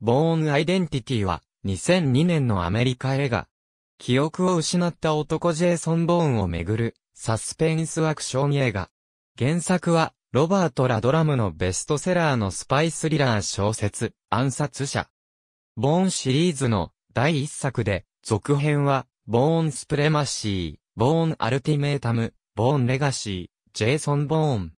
ボーン・アイデンティティは、2002年のアメリカ映画。記憶を失った男ジェイソン・ボーンをめぐる、サスペンスアクション映画。原作は、ロバート・ラドラムのベストセラーのスパイスリラー小説、暗殺者。ボーンシリーズの第一作で、続編は、ボーン・スプレマシー、ボーン・アルティメータム、ボーン・レガシー、ジェイソン・ボーン。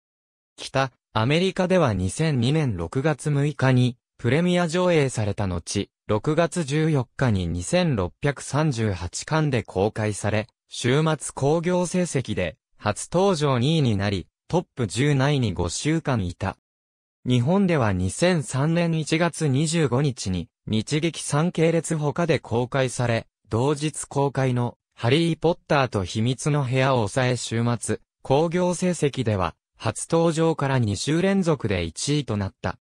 北、アメリカでは2002年6月6日に、プレミア上映された後、6月14日に2638巻で公開され、週末興行成績で初登場2位になり、トップ10内に5週間いた。日本では2003年1月25日に、日劇3系列他で公開され、同日公開の、ハリー・ポッターと秘密の部屋を抑え週末、興行成績では、初登場から2週連続で1位となった。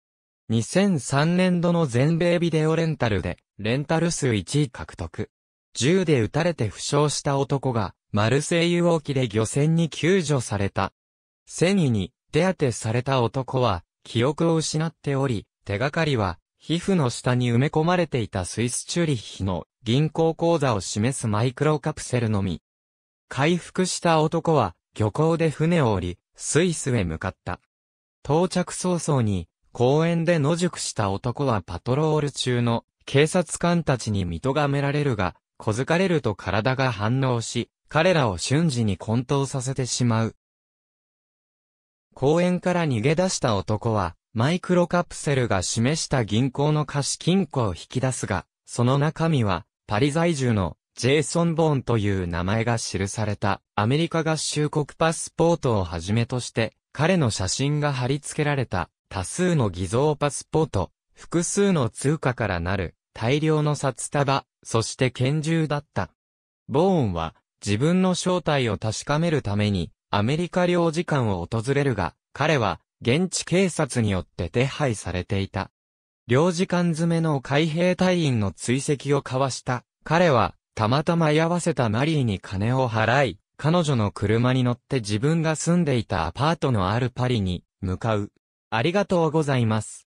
2003年度の全米ビデオレンタルで、レンタル数1位獲得。銃で撃たれて負傷した男が、マルセイユ沖で漁船に救助された。戦意に手当てされた男は、記憶を失っており、手がかりは、皮膚の下に埋め込まれていたスイスチューリッヒの銀行口座を示すマイクロカプセルのみ。回復した男は、漁港で船を降り、スイスへ向かった。到着早々に、公園で野宿した男はパトロール中の警察官たちに見とがめられるが、小づかれると体が反応し、彼らを瞬時に混沌させてしまう。公園から逃げ出した男は、マイクロカプセルが示した銀行の貸金庫を引き出すが、その中身は、パリ在住のジェイソン・ボーンという名前が記されたアメリカ合衆国パスポートをはじめとして、彼の写真が貼り付けられた多数の偽造パスポート、複数の通貨からなる大量の札束、そして拳銃だった。ボーンは自分の正体を確かめるためにアメリカ領事館を訪れるが、彼は現地警察によって手配されていた。領事館詰めの海兵隊員の追跡を交わした。彼はたまたま居合わせたマリーに金を払い、彼女の車に乗って自分が住んでいたアパートのあるパリに向かう。ありがとうございます。